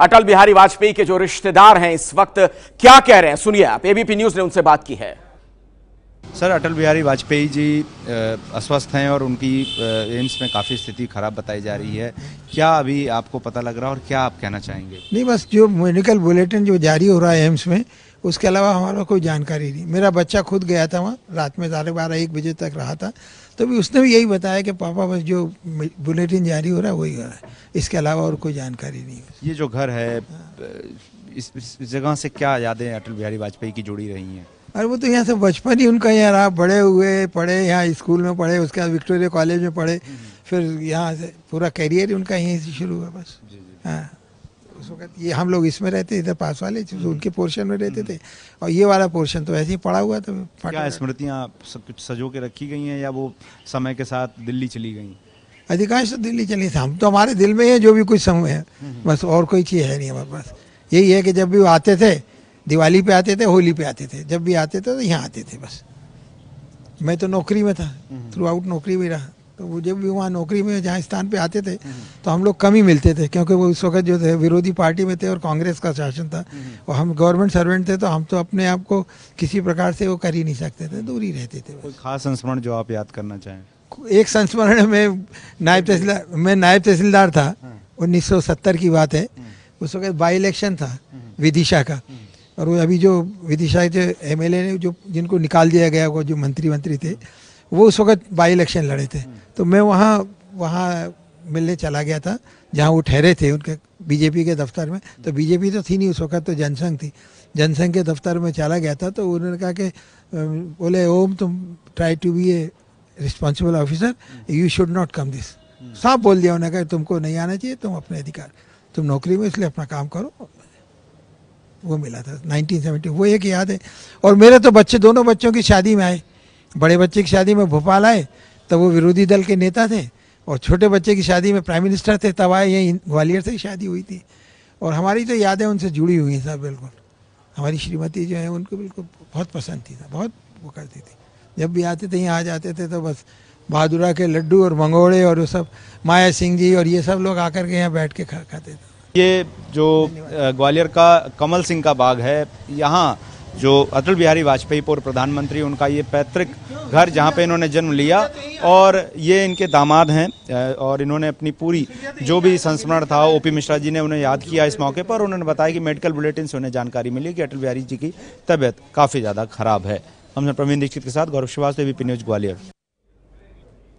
अटल बिहारी वाजपेयी के जो रिश्तेदार हैं इस वक्त क्या कह रहे हैं सुनिए आप एबीपी न्यूज ने उनसे बात की है सर अटल बिहारी वाजपेयी जी अस्वस्थ हैं और उनकी एम्स में काफ़ी स्थिति खराब बताई जा रही है क्या अभी आपको पता लग रहा है और क्या आप कहना चाहेंगे नहीं बस जो मेडिकल बुलेटिन जो जारी हो रहा है एम्स में उसके अलावा हमारा कोई जानकारी नहीं मेरा बच्चा खुद गया था वहाँ रात में साढ़े बारह एक बजे तक रहा था तो भी उसने भी यही बताया कि पापा बस जो बुलेटिन जारी हो रहा है वही हो रहा है इसके अलावा और कोई जानकारी नहीं है ये जो घर है हाँ। इस, जगह से क्या यादें अटल बिहारी वाजपेयी की जुड़ी रही हैं अरे वो तो यहाँ से बचपन ही उनका यहाँ रहा बड़े हुए पढ़े यहाँ स्कूल में पढ़े उसके बाद विक्टोरिया कॉलेज में पढ़े हम्म। फिर यहाँ से पूरा करियर उनका यहीं से शुरू हुआ बस हाँ उस वक्त ये हम लोग इसमें रहते इधर पास वाले उनके पोर्शन में रहते थे और ये वाला पोर्शन तो ऐसे ही पड़ा हुआ था क्या स्मृतियाँ सब कुछ सजो के रखी गई हैं या वो समय के साथ दिल्ली चली गई अधिकांश तो दिल्ली चली थी हम तो हमारे दिल में ही है जो भी कुछ समय है हम्म, हम्म। बस और कोई चीज़ है नहीं हमारे पास यही है कि जब भी आते थे दिवाली पे आते थे होली पे आते थे जब भी आते थे तो यहाँ आते थे बस मैं तो नौकरी में था थ्रू हम्म, आउट नौकरी में रहा तो वो जब भी वहाँ नौकरी में जहाँ स्थान पे आते थे तो हम लोग कम ही मिलते थे क्योंकि वो उस वक्त जो थे विरोधी पार्टी में थे और कांग्रेस का शासन था और हम गवर्नमेंट सर्वेंट थे तो हम तो अपने आप को किसी प्रकार से वो कर ही नहीं सकते थे दूर ही रहते थे कोई खास संस्मरण जो आप याद करना चाहें एक संस्मरण में नायब तहसीलदार मैं नायब तहसीलदार था उन्नीस की बात है उस वक्त बाई इलेक्शन था विदिशा का और वो अभी जो विदिशा के एम ने जो जिनको निकाल दिया गया वो जो मंत्री मंत्री थे वो उस वक्त बाई इलेक्शन लड़े थे तो मैं वहाँ वहाँ मिलने चला गया था जहाँ वो ठहरे थे उनके बीजेपी के दफ्तर में तो बीजेपी तो थी नहीं उस वक्त तो जनसंघ थी जनसंघ के दफ्तर में चला गया था तो उन्होंने कहा कि बोले ओम तुम try to be a responsible officer you should not come this साफ बोल दिया उन्होंने कहा तुमको नहीं आना चाहिए तुम अपने अधिकार तुम नौकरी में इसलिए अपना काम करो वो मिला था 1970 वो एक याद है और मेरे तो बच्चे दोनों बच्चों की शादी में आए बड़े बच्चे की शादी में भोपाल आए तब वो विरोधी दल के नेता थे और छोटे बच्चे की शादी में प्राइम मिनिस्टर थे तब आए यहीं ग्वालियर से शादी हुई थी और हमारी तो यादें उनसे जुड़ी हुई हैं साहब बिल्कुल हमारी श्रीमती जो है उनको बिल्कुल बहुत पसंद थी बहुत वो करती थी जब भी आते थे यहाँ आ जाते थे तो बस बहादुरा के लड्डू और मंगोड़े और वो सब माया सिंह जी और ये सब लोग आकर के यहाँ बैठ के खा खाते थे ये जो ग्वालियर का कमल सिंह का बाग है यहाँ जो अटल बिहारी वाजपेयी पूर्व प्रधानमंत्री उनका ये पैतृक घर जहाँ पे इन्होंने जन्म लिया और ये इनके दामाद हैं और इन्होंने अपनी पूरी जो भी संस्मरण था ओपी मिश्रा जी ने उन्हें याद किया इस मौके पर उन्होंने बताया कि मेडिकल बुलेटिन से उन्हें जानकारी मिली कि अटल बिहारी जी की तबीयत काफ़ी ज़्यादा खराब है हमने प्रवीण दीक्षित के साथ गौरव श्रीवास्तव पी न्यूज ग्वालियर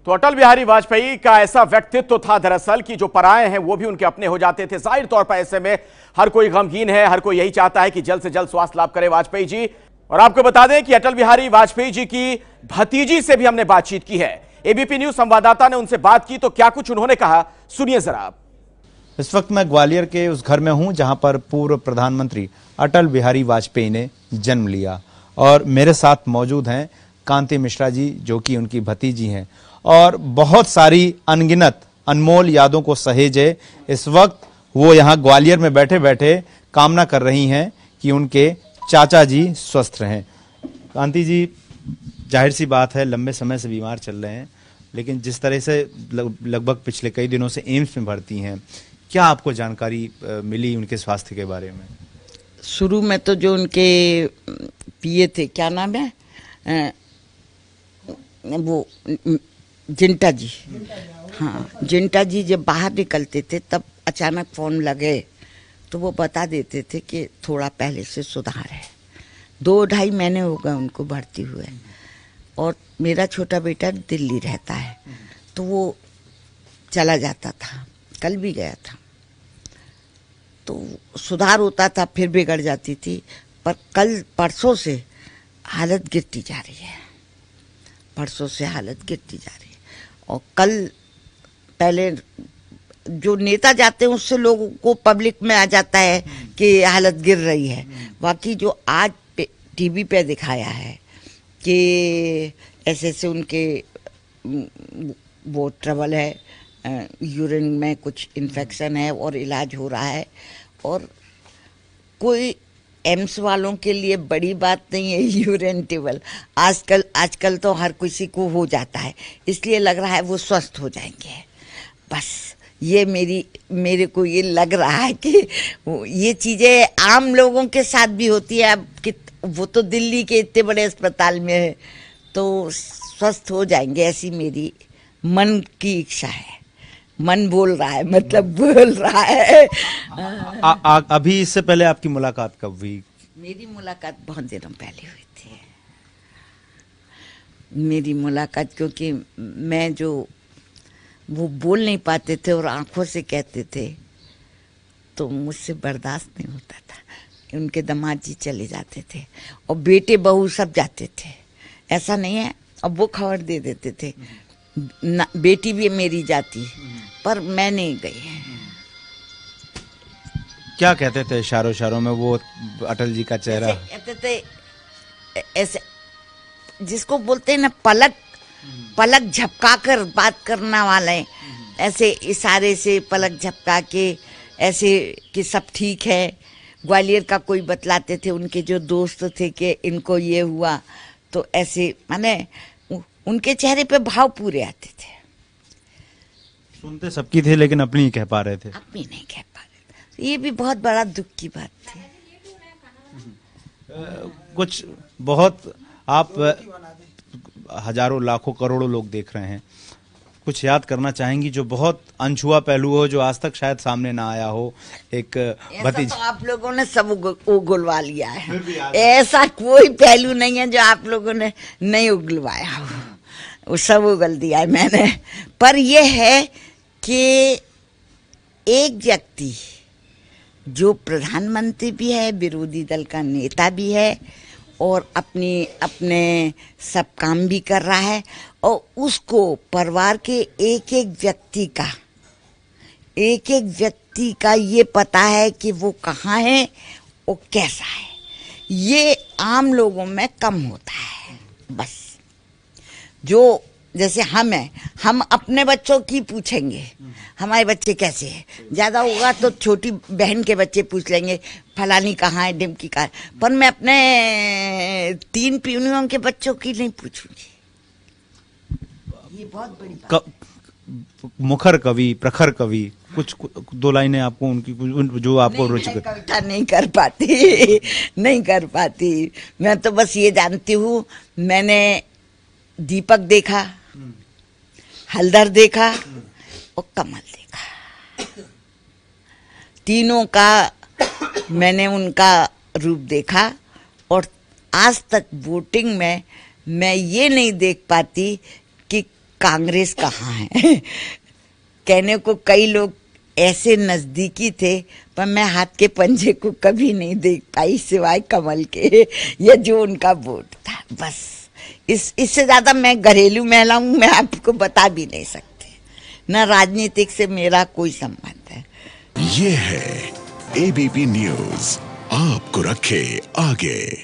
तो अटल बिहारी वाजपेयी का ऐसा व्यक्तित्व था दरअसल कि जो पराए हैं वो भी उनके अपने हो जाते थे जाहिर तौर पर ऐसे में हर कोई गमगीन है हर कोई यही चाहता है कि जल्द से जल्द स्वास्थ्य लाभ करे वाजपेयी जी और आपको बता दें कि अटल बिहारी वाजपेयी जी की भतीजी से भी हमने बातचीत की है एबीपी न्यूज संवाददाता ने उनसे बात की तो क्या कुछ उन्होंने कहा सुनिए जरा आप इस वक्त मैं ग्वालियर के उस घर में हूं जहां पर पूर्व प्रधानमंत्री अटल बिहारी वाजपेयी ने जन्म लिया और मेरे साथ मौजूद हैं कांति मिश्रा जी जो कि उनकी भतीजी हैं और बहुत सारी अनगिनत अनमोल यादों को सहेजे इस वक्त वो यहाँ ग्वालियर में बैठे बैठे कामना कर रही हैं कि उनके चाचा जी स्वस्थ रहें कांति जी जाहिर सी बात है लंबे समय से बीमार चल रहे हैं लेकिन जिस तरह से लगभग पिछले कई दिनों से एम्स में भर्ती हैं क्या आपको जानकारी मिली उनके स्वास्थ्य के बारे में शुरू में तो जो उनके पिए थे क्या नाम है वो जिंटा जी हाँ जिंटा जी जब बाहर निकलते थे तब अचानक फ़ोन लगे तो वो बता देते थे कि थोड़ा पहले से सुधार है दो ढाई महीने हो गए उनको भर्ती हुए और मेरा छोटा बेटा दिल्ली रहता है तो वो चला जाता था कल भी गया था तो सुधार होता था फिर बिगड़ जाती थी पर कल परसों से हालत गिरती जा रही है परसों से हालत गिरती जा रही है और कल पहले जो नेता जाते हैं उससे लोगों को पब्लिक में आ जाता है कि हालत गिर रही है बाकी जो आज पे, टीवी पे दिखाया है कि ऐसे ऐसे उनके वो ट्रबल है यूरिन में कुछ इन्फेक्शन है और इलाज हो रहा है और कोई एम्स वालों के लिए बड़ी बात नहीं है यूरिन टेबल आजकल आजकल तो हर किसी को हो जाता है इसलिए लग रहा है वो स्वस्थ हो जाएंगे बस ये मेरी मेरे को ये लग रहा है कि ये चीज़ें आम लोगों के साथ भी होती है अब कि वो तो दिल्ली के इतने बड़े अस्पताल में है तो स्वस्थ हो जाएंगे ऐसी मेरी मन की इच्छा है मन बोल रहा है मतलब बोल रहा है आ, आ, आ, अभी इससे पहले आपकी मुलाकात कब हुई मेरी मुलाकात बहुत दिनों पहले हुई थी मेरी मुलाकात क्योंकि मैं जो वो बोल नहीं पाते थे और आंखों से कहते थे तो मुझसे बर्दाश्त नहीं होता था उनके दमाद जी चले जाते थे और बेटे बहू सब जाते थे ऐसा नहीं है अब वो खबर दे देते थे ना बेटी भी मेरी जाती है पर मैं नहीं गई क्या कहते थे इशारों इशारों में वो अटल जी का चेहरा कहते थे ऐसे जिसको बोलते हैं ना पलक पलक झपका कर बात करना वाले ऐसे इशारे से पलक झपका के ऐसे कि सब ठीक है ग्वालियर का कोई बतलाते थे उनके जो दोस्त थे कि इनको ये हुआ तो ऐसे माने उनके चेहरे पे भाव पूरे आते थे सुनते सबकी थे लेकिन अपनी ही कह पा रहे थे अपनी नहीं कह पा रहे थे ये भी बहुत बड़ा दुख की बात थी कुछ बहुत आप हजारों लाखों करोड़ों लोग देख रहे हैं कुछ याद करना चाहेंगी जो बहुत अनछुआ पहलू हो जो आज तक शायद सामने ना आया हो एक भतीजा तो आप लोगों ने सब उगलवा लिया है ऐसा कोई पहलू नहीं है जो आप लोगों ने नहीं उगलवाया हो वो सब उगल दिया है मैंने पर यह है कि एक व्यक्ति जो प्रधानमंत्री भी है विरोधी दल का नेता भी है और अपनी अपने सब काम भी कर रहा है और उसको परिवार के एक एक व्यक्ति का एक एक व्यक्ति का ये पता है कि वो कहाँ है और कैसा है ये आम लोगों में कम होता है बस जो जैसे हम हैं हम अपने बच्चों की पूछेंगे हमारे बच्चे कैसे हैं ज़्यादा होगा तो छोटी बहन के बच्चे पूछ लेंगे फलानी कहाँ है डिमकी कहाँ पर मैं अपने तीन पीढ़ियों के बच्चों की नहीं पूछूंगी ये बहुत बड़ी बात मुखर कवि प्रखर कवि कुछ दो लाइनें आपको उनकी कुछ जो आपको रुचि कविता नहीं कर पाती नहीं कर पाती मैं तो बस ये जानती हूँ मैंने दीपक देखा हलदर देखा और कमल देखा तीनों का मैंने उनका रूप देखा और आज तक वोटिंग में मैं ये नहीं देख पाती कि कांग्रेस कहाँ है कहने को कई लोग ऐसे नज़दीकी थे पर मैं हाथ के पंजे को कभी नहीं देख पाई सिवाय कमल के या जो उनका वोट था बस इस इससे ज़्यादा मैं घरेलू महिला हूँ मैं आपको बता भी नहीं सकती न राजनीतिक से मेरा कोई संबंध है ये है एबीपी न्यूज आपको रखे आगे